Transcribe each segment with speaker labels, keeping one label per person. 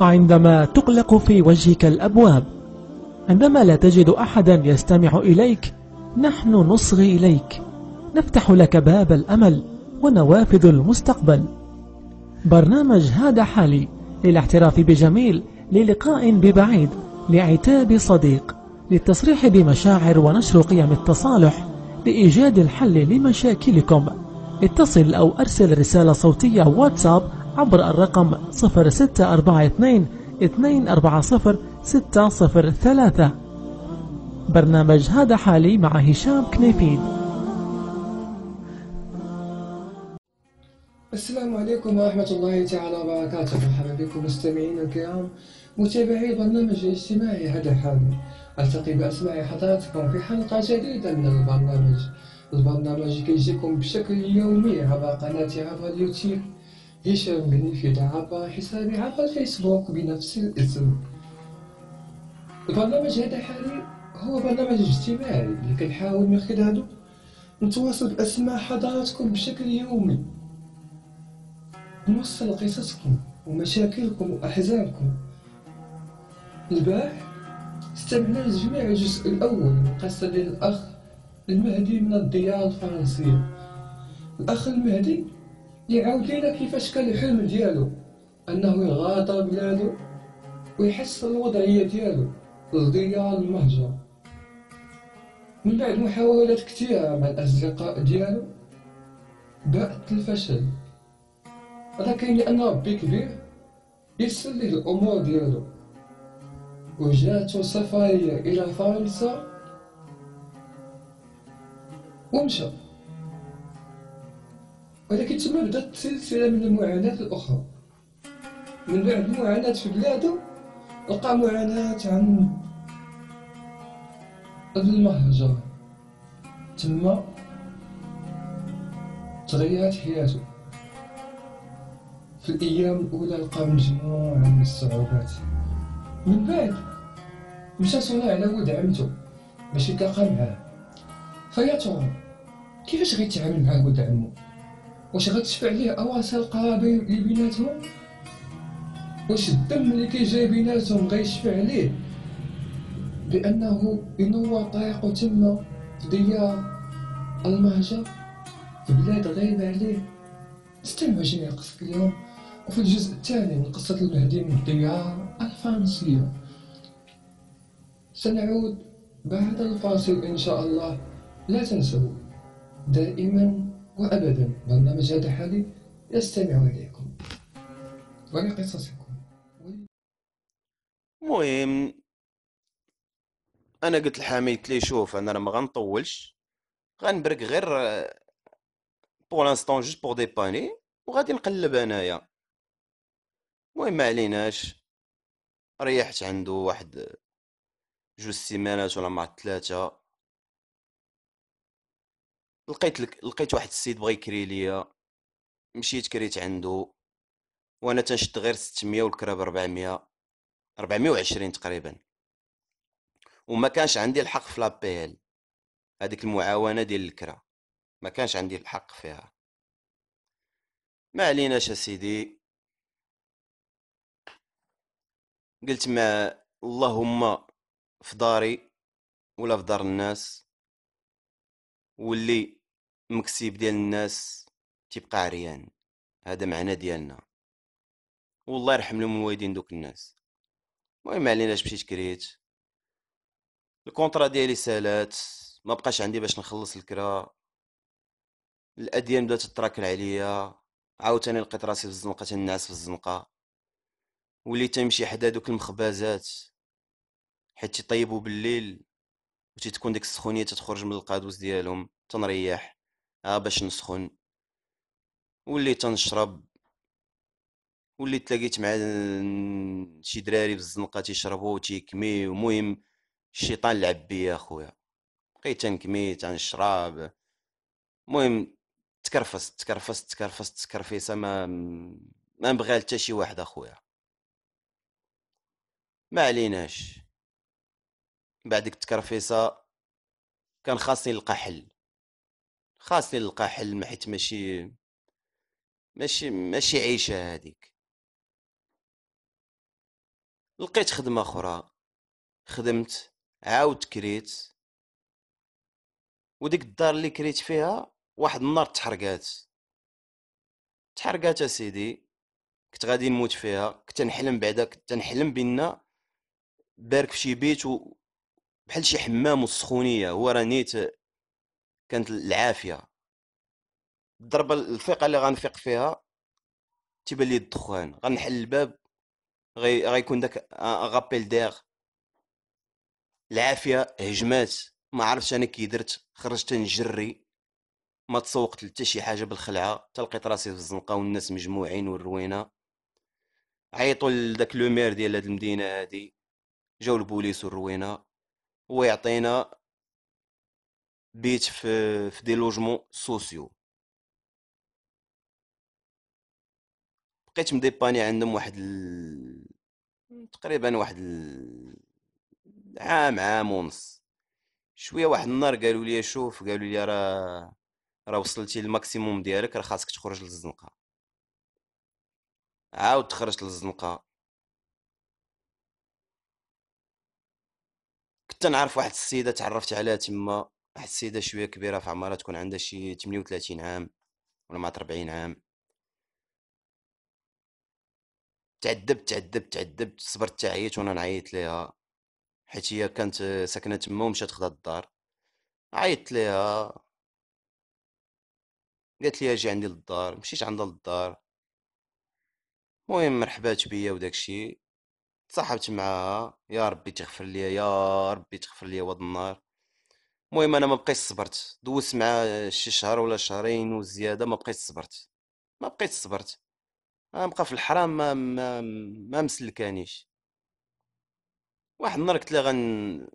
Speaker 1: عندما تقلق في وجهك الأبواب عندما لا تجد أحدا يستمع إليك نحن نصغي إليك نفتح لك باب الأمل ونوافذ المستقبل برنامج هذا حالي للاحتراف بجميل للقاء ببعيد لعتاب صديق للتصريح بمشاعر
Speaker 2: ونشر قيم التصالح لإيجاد الحل لمشاكلكم اتصل
Speaker 1: أو أرسل رسالة صوتية واتساب عبر الرقم 0642 240 603 برنامج هذا حالي مع هشام كنيفيد
Speaker 2: السلام عليكم ورحمة الله تعالى وبركاته مرحبا بكم مستمعينا الكرام متابعي برنامج الاجتماعي هذا حالي ألتقي بأسماء حضراتكم في حلقة جديدة من البرنامج البرنامج كيجيكم بشكل يومي عبر قناتي عبر اليوتيوب هشام بنفيد عبر حسابي عبر الفيسبوك بنفس الاسم البرنامج هذا حالي هو برنامج اجتماعي اللي كنحاول من خلاله نتواصل بأسماء حضاراتكم بشكل يومي نوصل قصصكم ومشاكلكم وأحزانكم البارح استمعنا لجميع الجزء الأول من قصة الأخ المهدي من الديار الفرنسية الأخ المهدي يعاود لينا كيفاش كان الحلم ديالو أنه يغادر بلادو ويحسن الوضعية ديالو الديار المهجرة من بعد محاولات كثيرة مع الأصدقاء ديالو باءت الفشل ولكن لأن ربي كبير يسر الأمور ديالو وجاته سفرية إلى فرنسا ومشى ولكن تما بدات سلسله من المعاناه الاخرى من بعد معاناه في بلاده لقى معاناه عن المهجر تما تغيرت حياته في الأيام الأولى لقى مجموعة من الصعوبات من بعد مشى صنع له دعمته باش يتلاقى معاه فيا ترى كيفاش غيتعامل مع ولد عمو واش غتشفع ليه اواصر قرابين اللي بيناتهم واش الدم اللي كيجي بيناتهم غيشفع ليه بانه ينور طريق تما في ديار المهجة في بلاد غايبة عليه استمعوا جميع قصة اليوم وفي الجزء الثاني من قصة المهدي من الديار الفرنسية سنعود بعد الفاصل إن شاء الله لا تنسوا دائما وأبدا برنامج هذا حالي يستمع إليكم ولقصصكم
Speaker 1: المهم انا قلت لحميد لي شوف انا ما غنطولش غنبرك غير بور لانستون جوست بور ديباني وغادي نقلب انايا المهم ما عليناش ريحت عنده واحد جوج سيمانات ولا مع ثلاثه لقيت لك لقيت واحد السيد بغى يكري ليا مشيت كريت عنده وانا تنشد غير 600 والكرا ب 400 420 تقريبا وما كانش عندي الحق في لابيل هذيك المعاونه ديال الكرا ما كانش عندي الحق فيها ما عليناش سيدي قلت ما اللهم في داري ولا في دار الناس واللي مكسيب ديال الناس تيبقى عريان هذا معنى ديالنا والله يرحم لهم الوالدين دوك الناس المهم علينا مشيت كريت الكونطرا ديالي سالات ما بقاش عندي باش نخلص الكرا الاديان بدات تتراكل عليا عاوتاني لقيت راسي في الزنقه تنعس في الزنقه وليت تمشي حدا دوك المخبازات حيت تيطيبوا بالليل وتتكون ديك السخونيه تتخرج من القادوس ديالهم تنريح ها باش نسخن وليت تنشرب وليت تلاقيت مع شي دراري بالزنقه تيشربوا تيكمي المهم الشيطان لعب بيا اخويا بقيت تنكمي تنشرب المهم تكرفست تكرفست تكرفست تكرفيسه ما ما نبغى حتى شي واحد اخويا ما عليناش بعد ديك التكرفيسه كان خاصني نلقى حل خاص حل حلم حيت ماشي ماشي ماشي عيشه هذيك لقيت خدمه اخرى خدمت عاود كريت وديك الدار اللي كريت فيها واحد النار تحرقات تحرقات اسيدي كنت غادي نموت فيها كنت نحلم بعدا كنت نحلم بينا بارك في شي بيت و بحال شي حمام وسخونيه هو راه نيت كانت العافيه الضربه الفيقه اللي غنفيق فيها تيبان لي الدخان غنحل الباب غي... غيكون داك غابيل دير العافيه هجمات ما عرفتش انا كي درت خرجت نجري ما تسوقت لتا شي حاجه بالخلعه تلقيت راسي في الزنقه والناس مجموعين والروينه عيطوا لذاك لو مير ديال هاد المدينه هادي جاو البوليس والروينه هو يعطينا بيت في في دي لوجمون سوسيو بقيت مديباني عندهم واحد ال... تقريبا واحد ال... عام عام ونص شويه واحد النهار قالوا لي شوف قالوا لي راه راه وصلتي للماكسيموم ديالك راه خاصك تخرج للزنقه عاود تخرجت للزنقه كنت نعرف واحد السيده تعرفت عليها تما واحد السيده شويه كبيره في عمرها تكون عندها شي 38 عام ولا مع 40 عام تعذبت تعذبت تعذبت صبرت تعيط وانا نعيط ليها حيت هي كانت ساكنه تما ومشات خدا الدار عيطت ليها قالت لي اجي عندي للدار مشيت عندها للدار المهم مرحبات بيا وداكشي تصاحبت معاها يا ربي تغفر لي يا ربي تغفر لي واد النار المهم انا ما بقيت صبرت دوزت مع شي شهر ولا شهرين وزياده ما بقيت صبرت ما بقيت صبرت غنبقى في الحرام ما ما, ما مسلكانيش واحد النهار قلت لها غن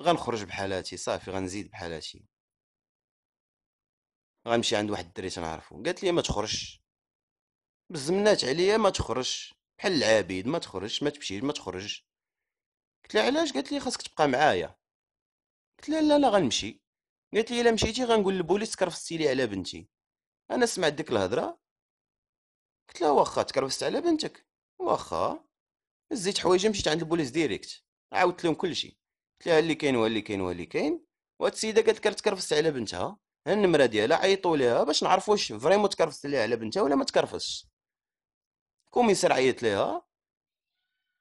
Speaker 1: غنخرج بحالاتي صافي غنزيد بحالاتي غنمشي عند واحد الدري تنعرفو قالت لي ما تخرجش بزمنات عليا ما تخرجش بحال العبيد ما تخرجش ما تمشيش ما تخرجش قلت لها علاش قالت لي خاصك تبقى معايا قلت لها لا لا غنمشي قالت لي الا مشيتي غنقول للبوليس تكرفستي لي على بنتي انا سمعت ديك الهضره قلت لها واخا تكرفست على بنتك واخا زيت حوايجي مشيت عند البوليس ديريكت عاودت لهم كلشي قلت لها اللي كاين واللي كاين واللي كاين وهاد السيده قالت لك تكرفست على بنتها النمره ديالها عيطوا ليها باش نعرف واش فريمون تكرفست ليها على بنتها ولا ما تكرفستش كوميسار عيط ليها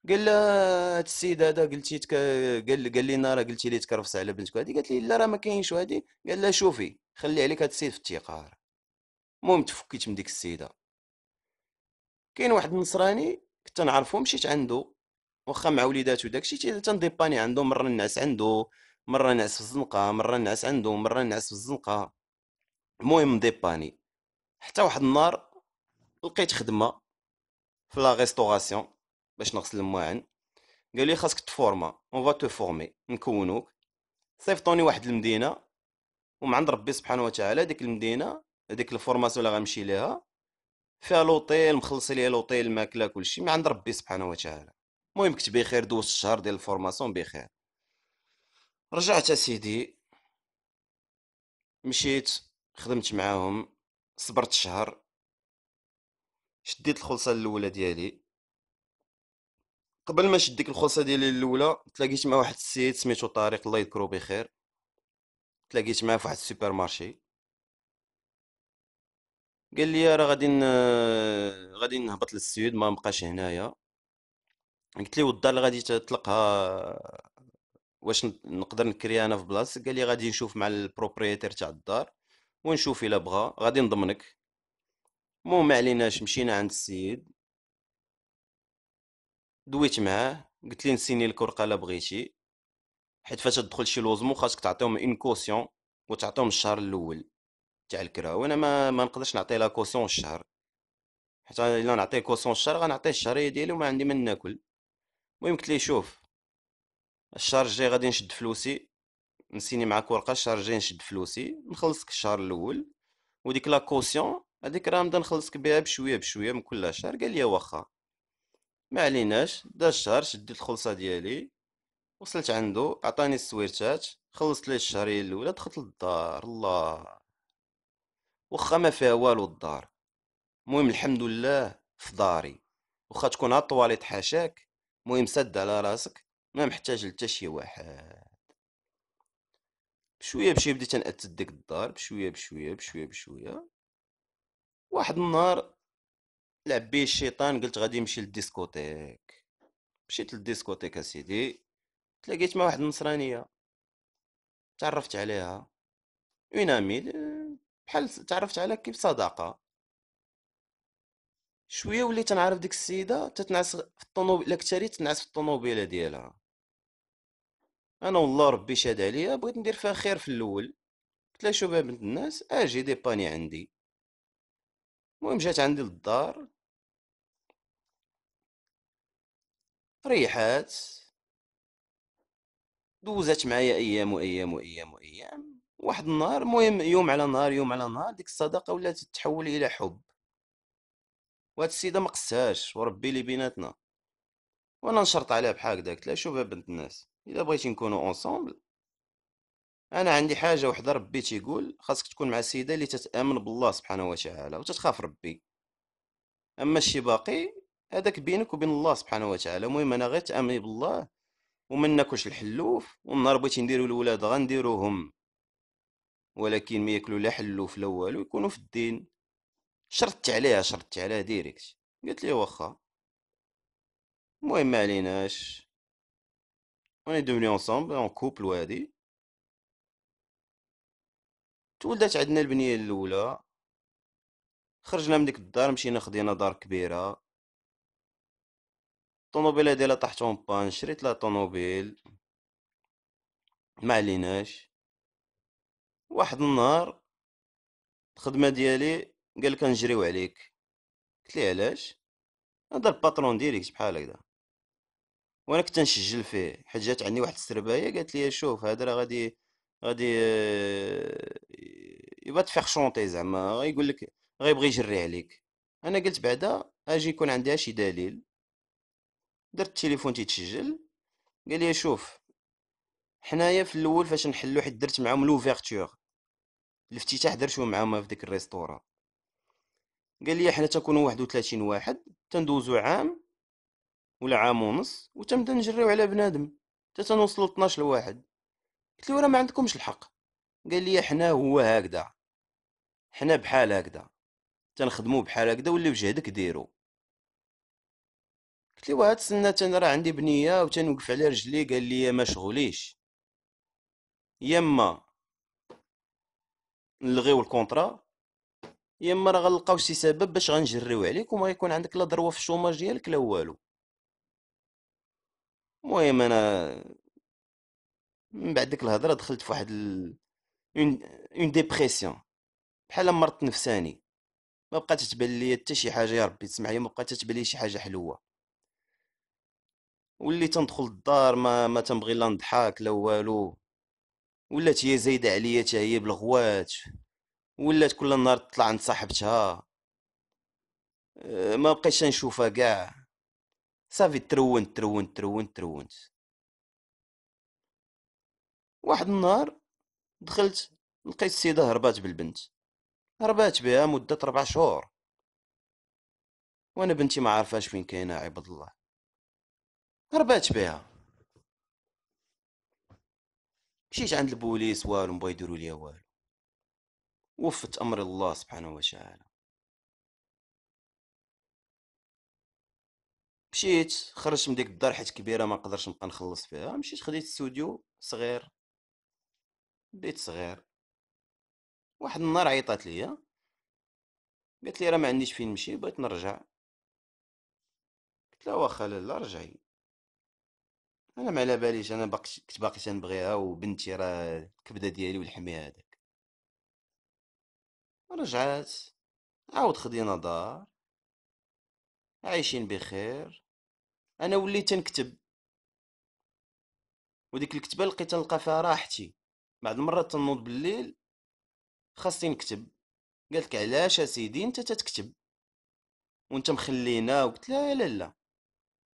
Speaker 1: قال لها هاد السيد هذا قلتي تك... قال قال لنا راه قلتي لي تكرفس على بنتك هذه قالت لي لا راه ما كاينش هادي قال لها شوفي خلي عليك هاد السيد في الثقه المهم تفكيت من ديك السيده كاين واحد النصراني كنت نعرفو مشيت عنده واخا مع وليداتو داكشي تنديباني عنده مره نعس عنده مره نعس في الزنقه مره نعس عنده مره نعس في الزنقه المهم ديباني حتى واحد النهار لقيت خدمه في لا ريستوراسيون باش نغسل المواعن قال لي خاصك تفورما اون فا تو فورمي نكونوك صيفطوني واحد المدينه ومن عند ربي سبحانه وتعالى ديك المدينه هذيك الفورماسيون اللي غنمشي ليها فيها لوطيل مخلص ليا لوطيل الماكله كلشي من عند ربي سبحانه وتعالى المهم كنت بخير دوزت الشهر ديال الفورماسيون بخير رجعت اسيدي مشيت خدمت معاهم صبرت شهر شديت الخلصه الاولى ديالي قبل ما نشد ديك الخلصه ديالي الاولى تلاقيت مع واحد السيد سميتو طارق الله يذكرو بخير تلاقيت معاه في واحد السوبر مارشي قال لي راه غادي غادي نهبط للسيد ما مبقاش هنايا قلت ليه والدار اللي غادي تطلقها واش نقدر نكري انا في بلاصتك قال لي غادي نشوف مع البروبريتير تاع الدار ونشوف الا بغا غادي نضمنك مو ما عليناش مشينا عند السيد دويت معاه قلت لي نسيني الكرقه لا بغيتي حيت فاش تدخل شي لوزمو خاصك تعطيهم اون كوسيون وتعطيهم الشهر الاول تاع الكرا وانا ما ما نقدرش نعطي لا كوسيون الشهر حتى الا نعطيه كوسيون الشهر غنعطيه الشهريه ديالي وما عندي ما ناكل المهم قلت لي شوف الشهر الجاي غادي نشد فلوسي نسيني معاك ورقه الشهر الجاي نشد فلوسي نخلصك الشهر الاول وديك لا كوسيون هذيك راه نبدا نخلصك بها بشويه بشويه من كل شهر قال لي واخا ما عليناش دا الشهر شديت الخلصه ديالي وصلت عنده عطاني السويرتات خلصت ليه الشهريه الاولى دخلت للدار الله واخا ما فيها والو الدار المهم الحمد لله في داري واخا تكون هاد الطواليط حاشاك المهم سد على راسك ما محتاج لتا شي واحد بشويه بشويه بديت نأتدك ديك الدار بشويه بشويه بشويه بشويه واحد النهار لعب به الشيطان قلت غادي نمشي للديسكوتيك مشيت للديسكوتيك اسيدي تلاقيت مع واحد النصرانيه تعرفت عليها اون امي بحال تعرفت عليها كيف صداقه شويه وليت نعرف ديك السيده تتنعس في الطوموبيل لا كثري تنعس في الطوموبيله ديالها انا والله ربي شاد عليا بغيت ندير فيها خير في الاول قلت لها شوف بنت الناس اجي ديباني عندي المهم جات عندي للدار ريحات دوزات معايا ايام وايام وايام وايام واحد النهار المهم يوم على نهار يوم على نهار ديك الصداقه ولات تتحول الى حب وهاد السيده ما قساهاش وربي لي بيناتنا وانا نشرط عليها بحال هكدا قلت لها شوف بنت الناس الا بغيتي نكونوا اونصومبل انا عندي حاجه وحده ربي تيقول خاصك تكون مع السيده اللي تتامن بالله سبحانه وتعالى وتتخاف ربي اما الشي باقي هذاك بينك وبين الله سبحانه وتعالى المهم انا غير تامني بالله وما ناكلش الحلوف والنهار بغيتي نديرو الولاد غنديروهم ولكن ما ياكلوا لا حلوف لا والو يكونوا في الدين شرطت عليها شرطت عليها ديريكت قلت لي واخا المهم ما عليناش وني دوني اونصومبل اون كوبل وهادي تولدات عندنا البنيه الاولى خرجنا من ديك الدار مشينا خدينا دار كبيره الطوموبيله ديالها اون بان شريت لها طوموبيل ما عليناش واحد النهار الخدمه ديالي قال نجريو عليك قلت ليه علاش هذا الباترون ديالك بحال هكذا وانا كنت نسجل فيه حيت جات عندي واحد السربايه قالت لي شوف هذا راه غادي غادي آه، يبغى تفيخ شونطي زعما غيقول لك غيبغي يجري عليك انا قلت بعدا اجي يكون عندها شي دليل درت التليفون تيتسجل قال لي شوف حنايا في الاول فاش نحلو حيت درت معاهم لوفيرتور الافتتاح درتو معاهم في ديك الريستوران قال لي حنا تكونوا 31 واحد تندوزو عام ولا عام ونص وتنبدا نجريو على بنادم حتى تنوصلو 12 لواحد قلت له راه ما عندكمش الحق قال لي حنا هو هكذا حنا بحال هكذا تنخدمو بحال هكذا واللي بجهدك ديرو قلت لي واه تسنى انا راه عندي بنيه و تنوقف على رجلي قال لي ما شغليش يما نلغيو الكونطرا يما راه غنلقاو شي سبب باش غنجريو عليك وما يكون عندك لا ضروه في الشوماج ديالك لا والو المهم انا من بعد ديك الهضره دخلت في واحد ال... اون ديبرسيون بحال مرض نفساني ما بقات تبان لي حتى شي حاجه يا ربي تسمع لي ما بقات تبان لي شي حاجه حلوه واللي تندخل الدار ما ما تنبغي لا نضحك لا والو ولات هي زايده عليا حتى هي بالغوات ولات كل نهار تطلع عند صاحبتها آه، ما بقيتش نشوفها كاع صافي ترونت ترونت ترونت ترونت واحد النهار دخلت لقيت السيده هربات بالبنت هربات بها مده ربع شهور وانا بنتي ما عارفاش فين كاينه عباد الله هربات بها مشيت عند البوليس والو مبغا يديرو ليا والو وفت امر الله سبحانه وتعالى مشيت خرجت من ديك الدار حيت كبيره ما نقدرش نبقى نخلص فيها مشيت خديت استوديو صغير بيت صغير واحد النهار عيطات ليا قالت لي راه ما عنديش فين نمشي بغيت نرجع قلت لها واخا لالا رجعي انا ما على باليش انا باقي كنت باقي تنبغيها وبنتي راه الكبده ديالي والحميه هذاك رجعات عاود خدينا دار عايشين بخير انا وليت نكتب وديك الكتبه لقيت نلقى فيها راحتي بعد مرة تنوض بالليل خاصني نكتب قالت لك علاش اسيدي انت تتكتب وانت مخلينا وقلت لا لا لا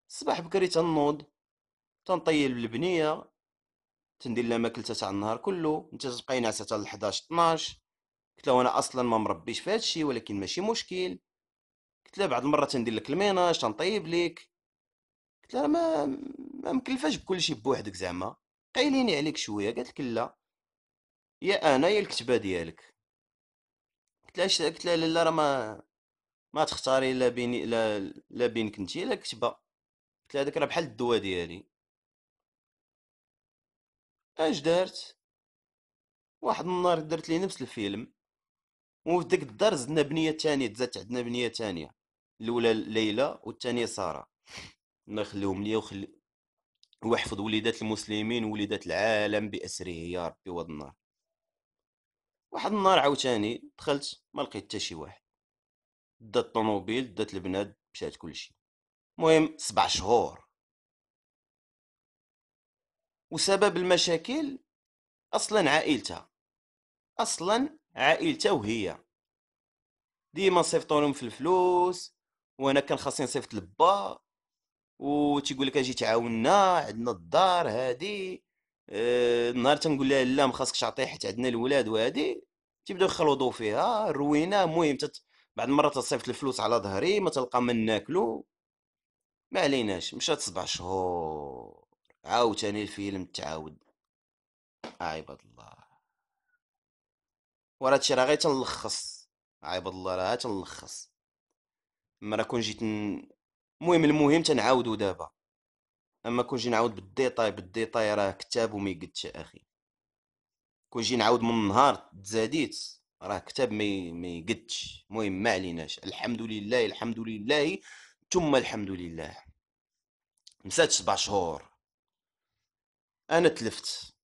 Speaker 1: الصباح بكري تنوض تنطيب البنيه تندير لها ماكلتها تاع النهار كله انت تبقى ينعس حتى 11 12 قلت له انا اصلا ما مربيش في هادشي ولكن ماشي مشكل قلت له بعض المره تندير لك الميناج تنطيب لك قلت لها ما ما مكلفاش بكل شيء بوحدك زعما قايليني عليك شويه قالت لك لا يا انا يا الكتبه ديالك قلت لها قلت لها لا راه ما ما تختاري لا بيني لا, لا بينك انت لا الكتبه قلت لها راه بحال الدواء ديالي اش دارت واحد النهار درت لي نفس الفيلم وفي ديك الدار زدنا بنيه تانية تزادت عندنا بنيه تانية الاولى ليلى والثانيه ساره الله يخليهم ليا وخلي ويحفظ وليدات المسلمين ووليدات العالم باسره يا ربي واد النار واحد النهار عاوتاني دخلت ما لقيت حتى شي واحد دات الطوموبيل دات البنات مشات كلشي المهم سبع شهور وسبب المشاكل اصلا عائلتها اصلا عائلتها وهي ديما صيفطوا لهم في الفلوس وانا كان خاصني نصيفط لبا تيقول لك اجي تعاوننا عندنا الدار هادي أه نهار تنقول لها لا ما خاصكش تعطي حيت عندنا الولاد وهادي تيبداو يخلوضوا فيها روينا المهم تت... بعد مره تصيفط الفلوس على ظهري ما تلقى من ناكلو ما عليناش مشات سبع شهور عاوتاني الفيلم تعاود عباد الله وراه هادشي راه غير تنلخص عباد الله راه تنلخص اما راه كون جيت المهم المهم تنعاودو دابا اما كون جي نعاود بالديطاي بالديطاي راه كتاب وما يقدش اخي كون جي نعاود من النهار تزاديت راه كتاب ما ما يقدش المهم ما عليناش الحمد لله الحمد لله ثم الحمد لله مسات سبع شهور انا تلفت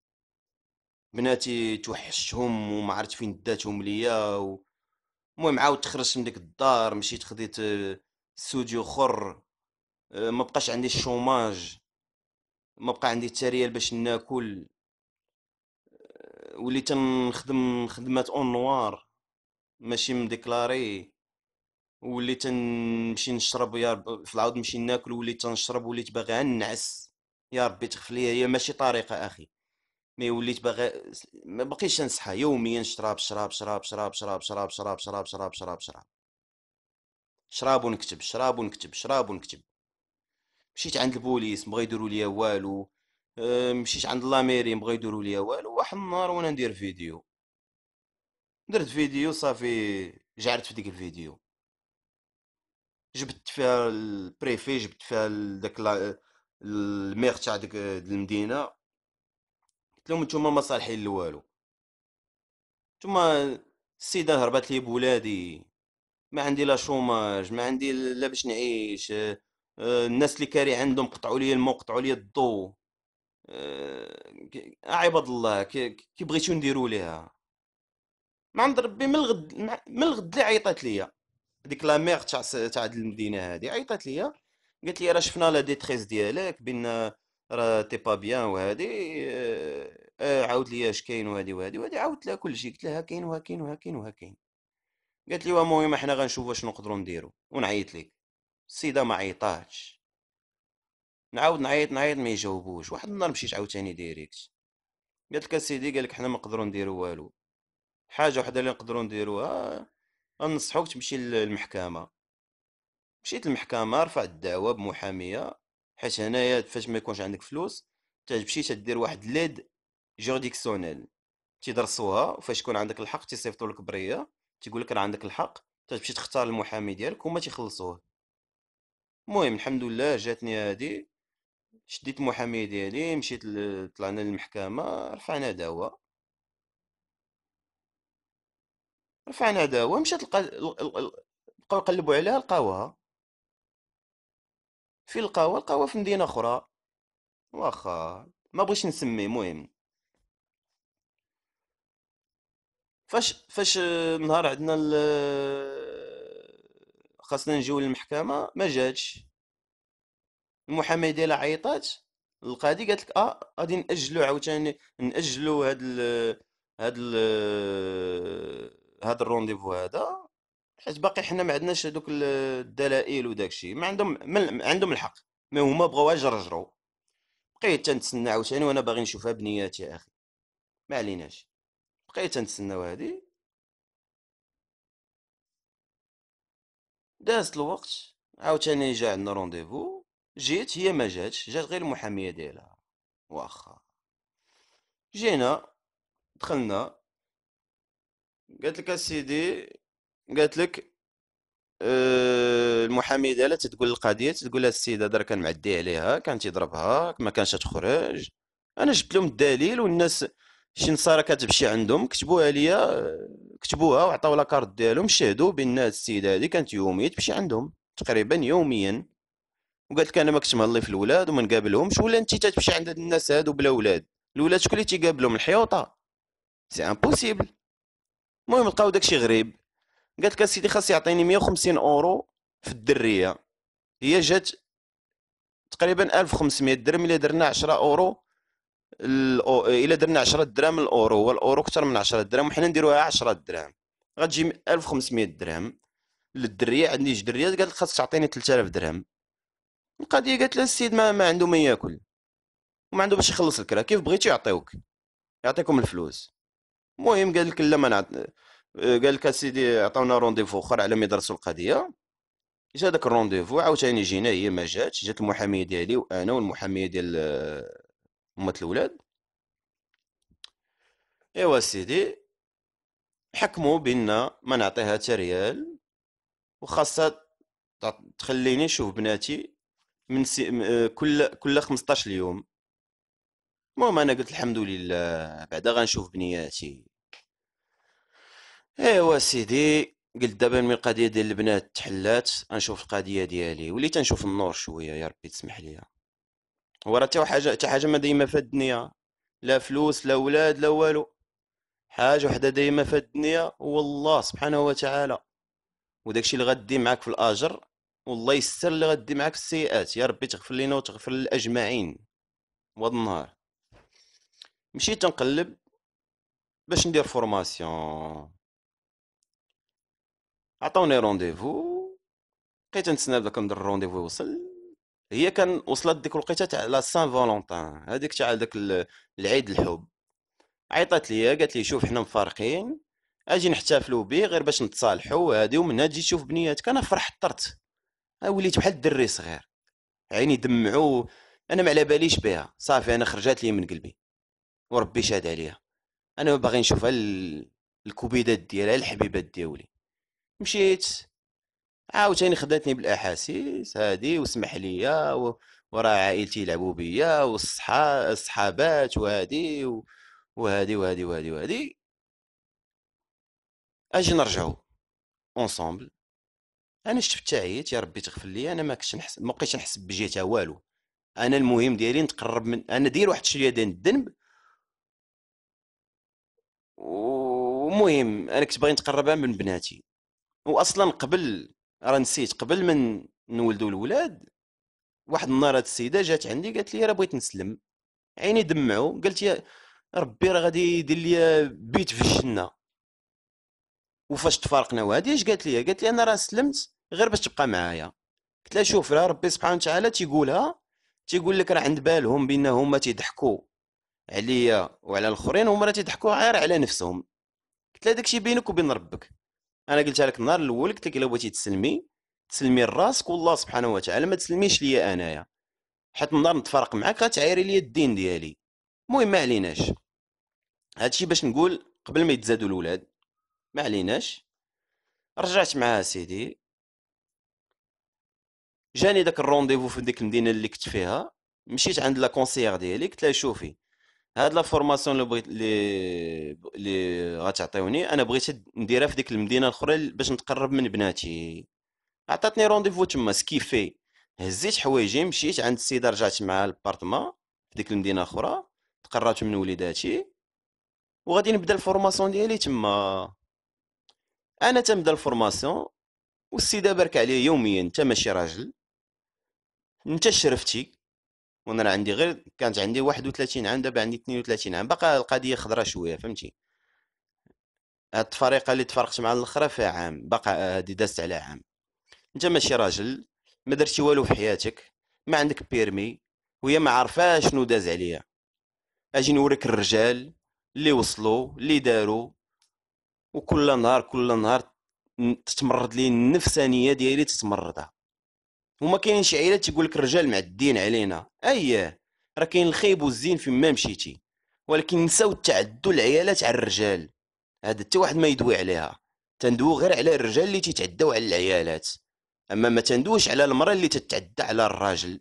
Speaker 1: بناتي توحشتهم وما عرفت فين داتهم ليا المهم عاود تخرج من ديك الدار مشيت خديت آه، استوديو اخر آه، ما بقاش عندي الشوماج ما بقى عندي التريال باش ناكل آه، وليت نخدم خدمات اون نوار ماشي مديكلاري وليت نمشي نشرب يا في العود نمشي ناكل وليت نشرب وليت باغي نعس يا ربي تغفر لي هي ماشي طريقه اخي مي وليت باغي ما بقيتش نصحها يوميا شراب شراب شراب شراب شراب شراب شراب شراب شراب شراب شراب شراب ونكتب شراب ونكتب شراب ونكتب مشيت عند البوليس بغا يديروا ليا والو مشيت عند لاميري بغا يديروا ليا والو واحد النهار وانا ندير فيديو درت فيديو صافي جعرت في ديك الفيديو جبت فيها البريفي جبت فيها داك الميغ تاع ديك المدينه قلت لهم نتوما ما صالحين لوالو نتوما السيده هربت لي بولادي ما عندي لا شوماج ما عندي لا باش نعيش آه، الناس اللي كاري عندهم قطعوا لي الماء قطعوا لي الضو آه، عباد الله كي بغيتو نديرو ليها ما عند ربي من الغد من الغد اللي عيطات ليا هذيك لا ميغ تاع تاع المدينه هذه عيطات ليا قالت لي راه شفنا لا ديتريس ديالك بان راه تي با بيان وهادي آه،, آه عاود لي اش كاين وهادي وهادي وهادي عاودت لها كلشي قلت لها كاين وها كاين وها كاين وها كاين قالت لي المهم حنا غنشوف واش نقدروا نديرو ونعيط لك السيده ما عيطاتش نعاود نعيط نعيط ما يجاوبوش واحد النهار مشيت عاوتاني ديريكت قالت لك اسيدي قال لك حنا ما نقدروا نديرو والو حاجه وحده اللي نقدروا نديروها غنصحوك تمشي للمحكمه مشيت للمحكمه رفعت الدعوه بمحاميه حيت هنايا فاش ما يكونش عندك فلوس تمشي تدير واحد ليد جوريديكسيونيل تيدرسوها وفاش يكون عندك الحق تيصيفطوا لك بريه تيقول لك راه عندك الحق تمشي تختار المحامي ديالك وما تيخلصوه المهم الحمد لله جاتني هادي شديت المحامي ديالي مشيت طلعنا للمحكمه رفعنا دعوه رفعنا دعوة مشات لقى بقاو يقلبوا عليها لقاوها في القهوة القهوة في مدينة أخرى واخا ما بغيش نسمي مهم فاش فاش نهار عندنا خاصنا نجيو للمحكمة ما جاتش المحامية ديالها عيطات القاضي قالت لك اه غادي نأجلو عاوتاني نأجلو هاد ال هاد هاد الرونديفو هذا حيت باقي حنا ما عندناش هذوك الدلائل وداك الشيء ما عندهم من عندهم الحق مي هما بغاوها يجرجروا بقيت تنتسنى عاوتاني وانا باغي نشوفها بنيات يا اخي ما عليناش بقيت تنتسناو وهادي دازت الوقت عاوتاني جا عندنا رونديفو جيت هي ما جاتش جات غير المحاميه ديالها واخا جينا دخلنا قالت لك اسيدي قالت لك آه، المحامي ديالها تتقول القضيه تتقول لها السيده درا كان معدي عليها كان تيضربها ما كانش تخرج انا جبت لهم الدليل والناس شي نصارى كاتب شي عندهم كتبوها ليا آه، كتبوها وعطاو لاكارت ديالهم شهدوا بان السيده هذه كانت يوميا تمشي عندهم تقريبا يوميا وقالت لك انا ما كنت مهلي في الولاد وما نقابلهمش ولا انت تتمشي عند الناس هادو بلا ولاد الولاد شكون اللي تيقابلهم الحيوطه سي امبوسيبل المهم لقاو داكشي غريب قالت لك سيدي خاص يعطيني 150 اورو في الدريه هي جات تقريبا 1500 درهم الا درنا 10 اورو الا درنا 10 درهم الاورو والاورو اكثر من 10 درهم وحنا نديروها 10 درهم غتجي 1500 درهم للدريه عندي جوج دريات قالت خاصك تعطيني 3000 درهم القضيه قالت لها السيد ما, ما عنده ما ياكل وما عنده باش يخلص الكره كيف بغيتي يعطيوك يعطيكم الفلوس المهم قال لك لا ما نعطي آه، قال لك اسيدي عطاونا رونديفو اخر على ما يدرسوا القضيه جا داك الرونديفو عاوتاني جينا هي ما جاتش جات المحاميه ديالي وانا والمحاميه ديال آه، امه الولاد ايوا سيدي حكموا بنا ما نعطيها حتى ريال وخاصها تخليني نشوف بناتي من سي... آه، كل كل 15 يوم المهم انا قلت الحمد لله بعدا غنشوف بنياتي ايوا سيدي قلت دابا من القضيه ديال البنات تحلات غنشوف القضيه ديالي وليت نشوف النور شويه يا ربي تسمح لي هو راه حتى حاجه حتى حاجه ما دايما في الدنيا لا فلوس لا ولاد لا والو حاجه وحده دايما في الدنيا هو الله سبحانه وتعالى وداكشي اللي غدي معاك في الاجر والله يستر اللي غدي معاك في السيئات يا ربي تغفر لينا وتغفر للاجمعين وهذا النهار مشيت نقلب باش ندير فورماسيون عطاوني رونديفو بقيت نتسنى بدا كندير الرونديفو يوصل هي كان وصلت ديك الوقيته تاع لا سان فالونتان هذيك تاع داك العيد الحب عيطات ليا قالت لي شوف حنا مفارقين اجي نحتفلوا به غير باش نتصالحوا هادي ومنها تجي تشوف بنياتك انا فرحت طرت وليت بحال الدري صغير عيني دمعوا انا ما على باليش بها صافي انا خرجات لي من قلبي وربي شاد عليها انا باغي نشوف الكبيدات ديالها الحبيبات ديالي مشيت عاوتاني خداتني بالاحاسيس هادي وسمح لي وراه عائلتي يلعبوا بيا والصحابات وهادي وهادي وهادي وهادي وهادي اجي نرجعو اونصومبل انا شفت تعيت يا ربي تغفر لي انا ما كنتش نحس ما بقيتش نحس بجهه والو انا المهم ديالي نتقرب من انا دير واحد شويه ديال الذنب ومهم انا كنت باغي نتقرب من بناتي واصلا قبل راه نسيت قبل من نولدوا الولاد واحد النهار هاد السيده جات عندي قالت لي راه بغيت نسلم عيني دمعوا قالت يا ربي راه غادي يدير لي بيت في الجنه وفاش تفارقنا وهادي اش قالت لي قالت لي انا راه سلمت غير باش تبقى معايا قلت لها شوف راه ربي سبحانه وتعالى تيقولها تيقول لك راه عند بالهم بان هما تيضحكوا عليا وعلى الاخرين هما راه تيضحكوا غير على نفسهم قلت لها داكشي بينك وبين ربك انا قلتها لك النهار الاول قلت لك الا بغيتي تسلمي تسلمي راسك والله سبحانه وتعالى ما تسلميش ليا انايا حيت النهار نتفارق معاك غتعايري ليا الدين ديالي المهم ما عليناش هادشي باش نقول قبل ما يتزادوا الولاد ما عليناش رجعت معاه سيدي جاني داك الرونديفو في ديك المدينه اللي كنت فيها مشيت عند لا كونسيير ديالي قلت لها شوفي هاد لا فورماسيون اللي بغيت اللي اللي غتعطيوني انا بغيت نديرها في ديك المدينه الاخرى باش نتقرب من بناتي عطاتني رونديفو تما سكيفي هزيت حوايجي مشيت عند السيده رجعت معها للبارتما في ديك المدينه الاخرى تقربت من وليداتي وغادي نبدا الفورماسيون ديالي تما انا تنبدا الفورماسيون والسيده برك عليا يوميا انت ماشي راجل انت شرفتي وانا عندي غير كانت عندي 31 عام دابا عندي 32 عام بقى القضيه خضرا شويه فهمتي هاد الفريقه اللي تفرقت مع الاخرى فيها عام بقى هادي دازت على عام انت ماشي راجل ما درتي والو في حياتك ما عندك بيرمي وهي ما عارفه شنو داز عليا اجي نوريك الرجال اللي وصلوا اللي داروا وكل نهار كل نهار تتمرد لي النفسانيه ديالي تتمرضها وما كاينينش عائلات تيقول لك الرجال معدين علينا اييه راه كاين الخيب والزين فين ما مشيتي ولكن نساو تعدوا العيالات على الرجال هذا حتى واحد ما يدوي عليها تندوي غير على الرجال اللي تيتعداو على العيالات اما ما تندوش على المراه اللي تتعدى على الراجل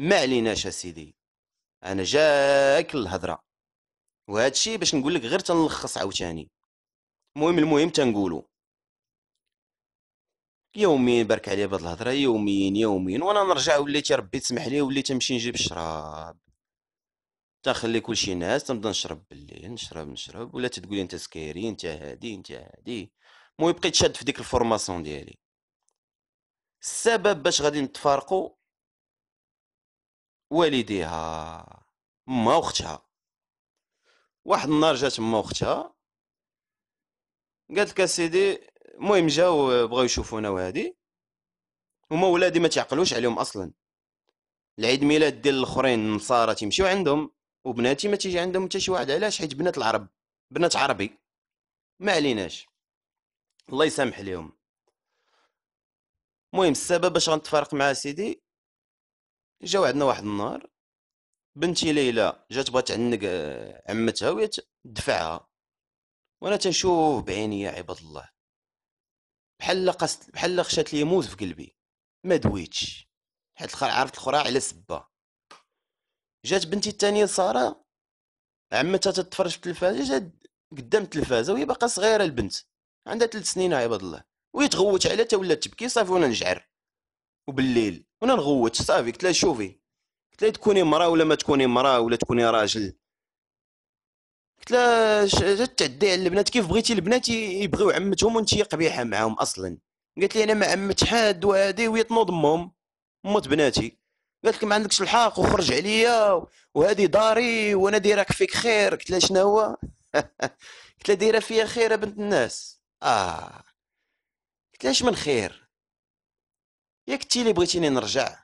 Speaker 1: ما عليناش اسيدي انا جاك الهضره وهذا الشيء باش نقول لك غير تنلخص عاوتاني المهم المهم تنقولوا يوميا بارك عليه بهاد الهضره يوميا يوميا وانا نرجع وليت ربي تسمح لي وليت نمشي نجيب الشراب تنخلي كلشي ناس تنبدا نشرب بالليل نشرب نشرب ولا تقولي انت سكيري انت هادي انت هادي المهم بقيت شاد في ديك الفورماسيون ديالي السبب باش غادي نتفارقوا والديها ما وختها واحد النهار جات ما وختها قالت لك اسيدي المهم جاو بغاو يشوفونا وهادي هما ولادي ما تعقلوش عليهم اصلا العيد ميلاد ديال الاخرين النصارى تيمشيو عندهم وبناتي ما تيجي عندهم حتى شي واحد علاش حيت بنات العرب بنات عربي ما عليناش الله يسامح ليهم المهم السبب باش غنتفارق مع سيدي جاو عندنا واحد النهار بنتي ليلى جات بغات تعنق آه، عمتها وهي تدفعها وانا تنشوف بعينيا عباد الله بحال لقست بحال خشات لي موز في قلبي ما دويتش حيت عرفت الخرا على سبه جات بنتي الثانيه ساره عمتها تتفرج في التلفازه جات قدام التلفازه وهي باقا صغيره البنت عندها ثلاث سنين عباد الله وهي تغوت عليها تا ولات تبكي صافي وانا نجعر وبالليل وانا نغوت صافي قلت لها شوفي قلت لها تكوني مراه ولا ما تكوني مراه ولا تكوني راجل قلت لها تعدي على البنات كيف بغيتي البنات يبغيو عمتهم وانت قبيحه معاهم اصلا قالت لي انا ما عمت حد وهادي ويتنوض امهم موت بناتي قالت لك ما عندكش الحق وخرج عليا وهذه داري وانا دايرك فيك خير قلت لها شنو هو قلت لها دايره فيا خير بنت الناس اه قلت لها من خير ياك انت اللي بغيتيني نرجع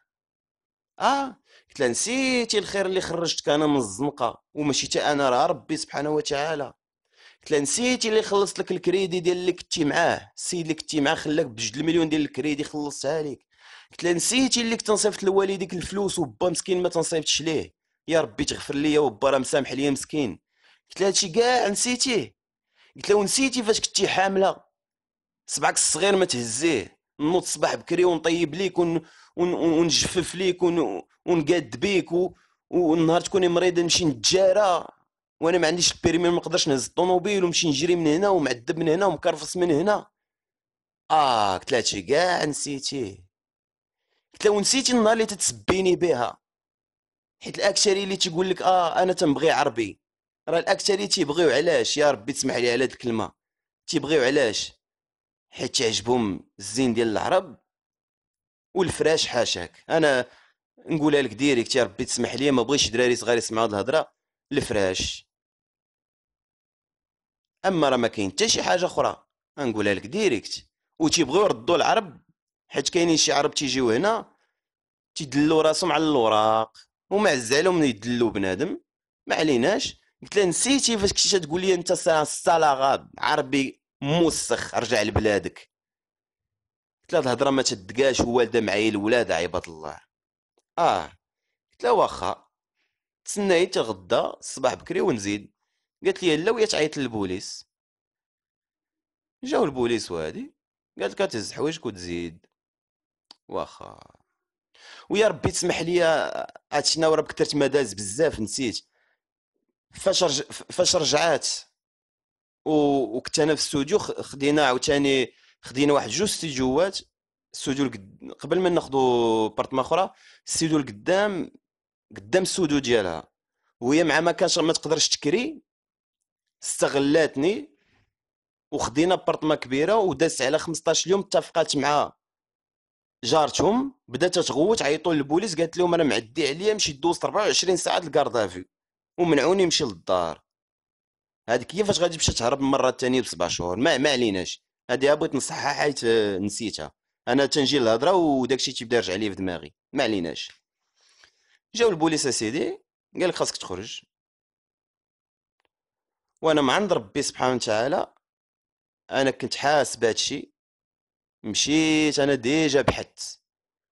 Speaker 1: اه قلت لها نسيتي الخير اللي خرجتك انا من الزنقه وماشي حتى انا راه ربي سبحانه وتعالى قلت لها نسيتي اللي خلصت لك الكريدي ديال اللي كنتي معاه السيد اللي كنتي معاه خلاك بجوج المليون ديال الكريدي خلصتها لك قلت لها نسيتي اللي كنت نصيفط لوالديك الفلوس وبا مسكين ما تنصيفطش ليه يا ربي تغفر ليا وبا راه مسامح ليا مسكين قلت لها هادشي كاع نسيتيه قلت لها ونسيتي فاش كنتي حامله صبعك الصغير ما تهزيه نوض الصباح بكري ونطيب ليك ون... ون... ونجفف ليك ون... ونقاد بيك و... والنهار تكوني مريضه نمشي نتجارى وانا ما عنديش البيرمي ما نقدرش نهز الطوموبيل ونمشي نجري من هنا ومعذب من هنا ومكرفص من هنا اه قلت لها كاع نسيتيه قلت لها ونسيتي النهار اللي تتسبيني بها حيت الاكثري اللي تيقول لك اه انا تنبغي عربي راه الاكثري تيبغيو علاش يا ربي تسمح لي على هاد الكلمه تيبغيو علاش حيت تعجبهم الزين ديال العرب والفراش حاشاك انا نقولها لك ديريكت يا ربي تسمح لي ما بغيتش دراري صغار يسمعوا هاد الهضره الفراش اما راه ما كاين حتى شي حاجه اخرى نقولها لك ديريكت وتيبغيو يردوا العرب حيت كاينين شي عرب تيجيو هنا تيدلوا راسهم على الوراق وما عزالهم يدلوا بنادم ما عليناش قلت له نسيتي فاش كنتي تقول لي انت الصلاغه عربي موسخ رجع لبلادك قلت له الهضره ما تدقاش والده معايا الولاد عباد الله اه قلت لها واخا تسنيت غدا الصباح بكري ونزيد قالت لي لا ويا تعيط للبوليس جاو البوليس وهادي قالت لك تهز حوايجك وتزيد واخا ويا ربي تسمح لي عاد شناو راه كثرت ما داز بزاف نسيت فاش رج... فاش رجعات و... وكنت انا في الاستوديو خدينا عاوتاني خدينا واحد جوج استديوهات السودو قبل ما ناخذوا ما اخرى السوديو القدام قدام السودو ديالها وهي مع ما كانش ما تقدرش تكري استغلاتني وخدينا بارتما كبيره ودازت على 15 يوم اتفقات مع جارتهم بدات تغوت عيطوا للبوليس قالت لهم انا معدي عليا مشي دوزت 24 ساعه لكاردافي ومنعوني نمشي للدار هذيك كيفاش غادي تمشي تهرب المره الثانيه بسبع شهور ما, ما عليناش هذه بغيت نصحها حيت نسيتها انا تنجي الهضره وداكشي تيبدا يرجع لي في دماغي ما عليناش جاو البوليس اسيدي قال لك خاصك تخرج وانا مع عند ربي سبحانه وتعالى انا كنت حاس بهادشي مشيت انا ديجا بحثت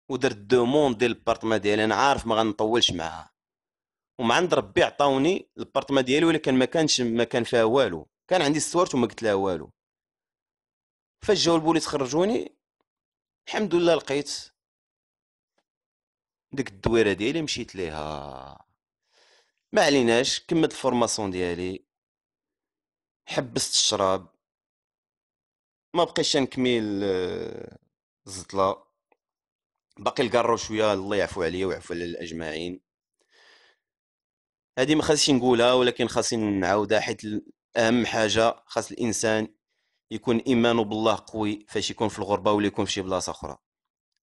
Speaker 1: ودرت دوموند ديال البارطما ديالي انا عارف ما غنطولش معاها ومع عند ربي عطاوني البارطما ديالي ولكن ما كانش ما كان فيها والو كان عندي السوارت وما قلت لها والو فاش جاو البوليس خرجوني الحمد لله لقيت ديك الدويره ديالي مشيت ليها ما عليناش كملت الفورماسيون ديالي حبست الشراب ما بقيتش نكمل آه، الزطله باقي الكارو شويه الله يعفو عليا ويعفو على الاجمعين هذه ما خاصش نقولها ولكن خاصني نعاودها حيت اهم حاجه خاص الانسان يكون ايمانه بالله قوي فاش يكون في الغربه ولا يكون في شي بلاصه اخرى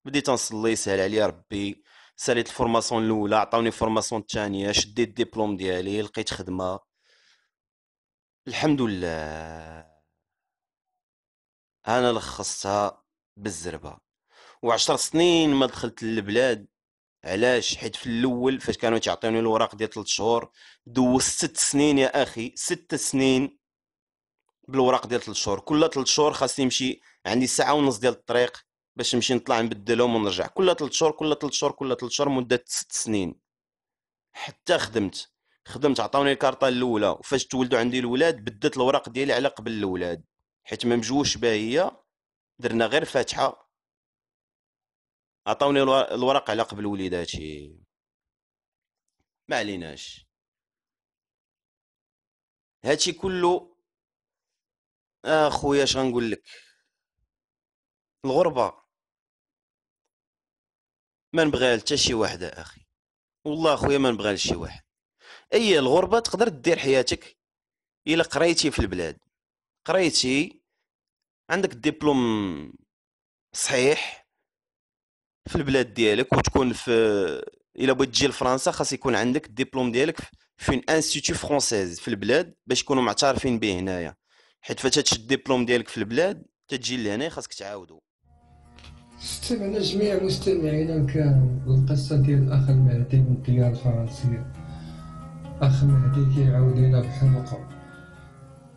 Speaker 1: بديت نصلي سهل عليا ربي ساليت الفورماسيون الاولى عطاوني الفورماسيون الثانيه شديت الدبلوم ديالي لقيت خدمه الحمد لله انا لخصتها بالزربه وعشر سنين ما دخلت للبلاد علاش حيت في الاول فاش كانوا تعطيوني الوراق ديال 3 شهور دوزت ست سنين يا اخي ست سنين بالوراق ديال 3 شهور كل 3 شهور خاصني نمشي عندي ساعه ونص ديال الطريق باش نمشي نطلع نبدلهم ونرجع كل 3 شهور كل 3 شهور كل 3 شهور مده 6 سنين حتى خدمت خدمت عطاوني الكارطه الاولى وفاش تولدوا عندي الاولاد بدلت الوراق ديالي على قبل الاولاد حيت ما مجوش باهيه درنا غير فاتحه عطاوني الورق على قبل وليداتي ما عليناش هادشي كله اخويا اش غنقول لك الغربه ما نبغيها حتى شي واحد اخي والله اخويا ما نبغيها لشي واحد اي الغربه تقدر دير حياتك الا قريتي في البلاد قريتي عندك الدبلوم صحيح في البلاد ديالك وتكون في الا بغيت تجي لفرنسا خاص يكون عندك الدبلوم ديالك في ان انستيتو فرونسيز في البلاد باش يكونوا معترفين به هنايا حيت فاش تشد الدبلوم ديالك في البلاد تتجي لهنا خاصك تعاودو
Speaker 2: استمعنا جميع مستمعينا الكرام القصه ديال الاخ المهدي من الديار الفرنسيه اخ مهدي كيعاود لينا بحمقه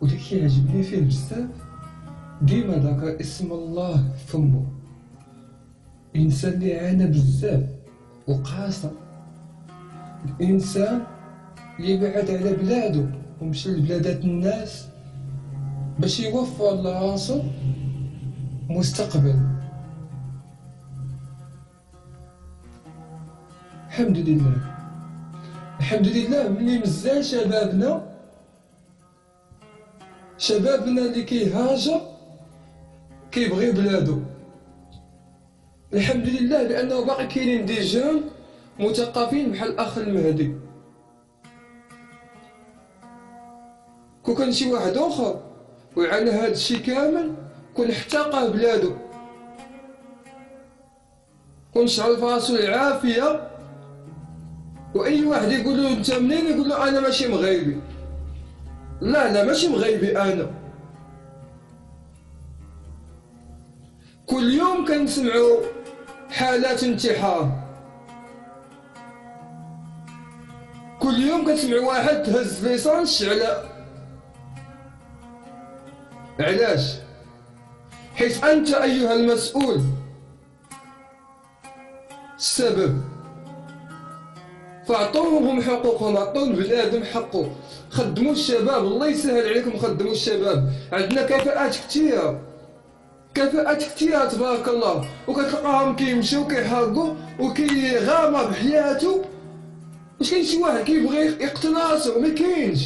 Speaker 2: وداك كيعجبني فيه بزاف ديما ذكر اسم الله فمو الانسان اللي عانى بزاف وقاسى الانسان اللي بعد على بلادو ومشى لبلادات الناس باش يوفر لراسو مستقبل الحمد لله الحمد لله ملي مزال شبابنا شبابنا اللي كيهاجر كيبغي بلادو الحمد لله لانه باقي كاينين دي جون مثقفين بحال الاخ المهدي كون كان شي واحد اخر وعلى هذا الشيء كامل كون احتقى بلادو كون شعل فاصل العافية وأي واحد يقول له أنت منين يقول له أنا ماشي مغيبي لا لا ماشي مغيبي أنا كل يوم كنسمعوا حالات انتحار كل يوم كنسمع واحد هز فيصان على علاش حيث أنت أيها المسؤول السبب فاعطوهم حقوقهم اعطوا البنادم حقه خدموا الشباب الله يسهل عليكم خدموا الشباب عندنا كفاءات كثيره كفاءات كثيره تبارك الله وكتلقاهم كيمشيو كيحرقوا وكيغامر بحياته واش كاين شي واحد كيبغي راسو ما كاينش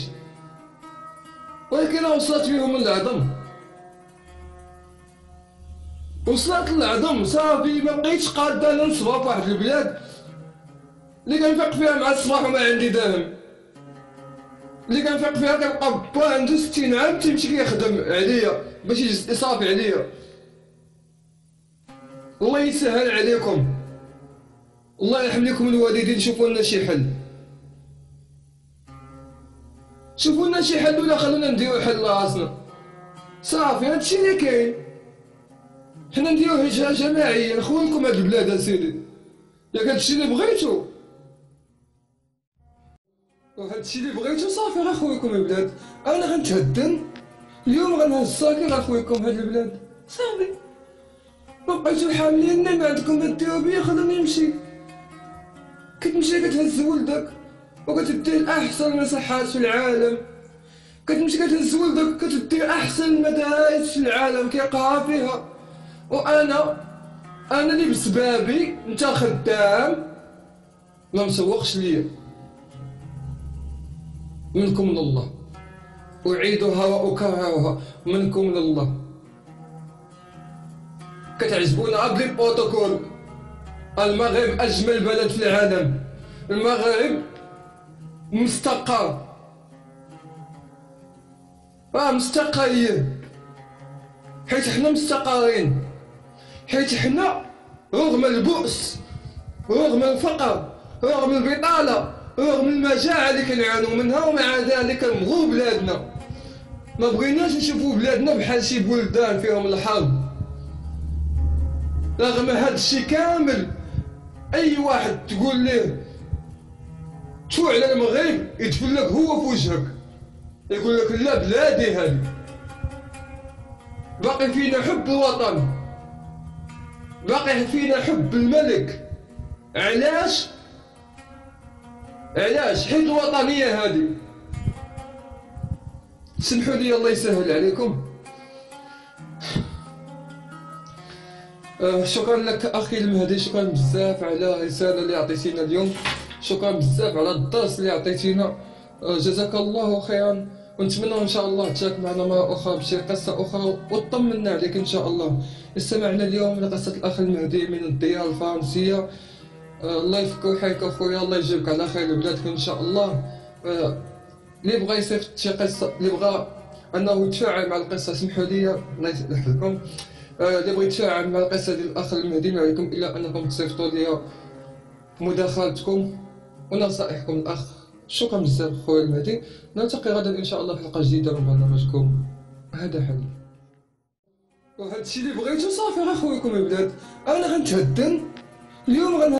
Speaker 2: ولكن وصلت فيهم العظم وصلت العظم صافي ما بقيتش قادة انا نصبر في واحد البلاد اللي كنفيق فيها مع الصباح وما عندي درهم اللي كنفيق فيها كنلقى با عنده 60 عام تيمشي كيخدم عليا باش يصافي عليا الله يسهل عليكم الله يرحم لكم الوالدين شوفوا لنا شي حل شوفوا لنا شي حل ولا خلونا نديرو حل لراسنا صافي هادشي اللي كاين حنا نديرو هجرة جماعيه نخونكم هاد البلاد اسيدي ياك هادشي اللي بغيتو وهادشي اللي بغيتو صافي غا خويكم البلاد انا غنتهدن اليوم غنهز الساكن خويكم هاد البلاد صافي ما بقيتو حاملين ما عندكم ديرو بيا خلوني نمشي كتمشي كتهز ولدك وكتدي لاحسن مصحات في العالم كتمشي كتهز ولدك كتدي احسن مدارس في العالم كيقرا فيها وانا انا اللي بسبابي انت خدام ما مسوقش ليا منكم لله اعيدها واكررها منكم لله كتعجبونا عبد البروتوكول المغرب اجمل بلد في العالم المغرب مستقر اه مستقرين حيت حنا مستقرين حيت حنا رغم البؤس رغم الفقر رغم البطالة رغم المجاعة اللي كنعانوا منها ومع ذلك نبغوا بلادنا ما بغيناش نشوفوا بلادنا بحال شي بلدان فيهم الحرب رغم هذا الشيء كامل اي واحد تقول له تو على المغرب يدفن لك هو في وجهك يقول لك لا بلادي هذه باقي فينا حب الوطن باقي فينا حب الملك علاش علاش حيت وطنية هذه سمحوا لي الله يسهل عليكم آه شكرا لك اخي المهدي شكرا بزاف على الرساله اللي عطيتينا اليوم شكرا بزاف على الدرس اللي عطيتينا آه جزاك الله خيرا ونتمنى ان شاء الله تشارك معنا مره اخرى بشي قصه اخرى وطمنا عليك ان شاء الله استمعنا اليوم لقصه الاخ المهدي من الديار الفرنسيه آه، الله يفكر حالك اخويا الله يجيبك على خير لبلادك ان شاء الله آه، اللي بغى يصيفط شي قصه اللي بغى انه يتفاعل مع القصه سمحوا لي الله لكم آه، اللي بغى يتفاعل مع القصه ديال الاخ المهدي ما عليكم الا انكم تصيفطوا لي مداخلتكم ونصائحكم الاخ شكرا بزاف خويا المهدي نلتقي غدا ان شاء الله في حلقه جديده من برنامجكم هذا حل وهذا الشيء اللي بغيتو صافي غير خويكم البلاد انا غنتهدن اليوم غن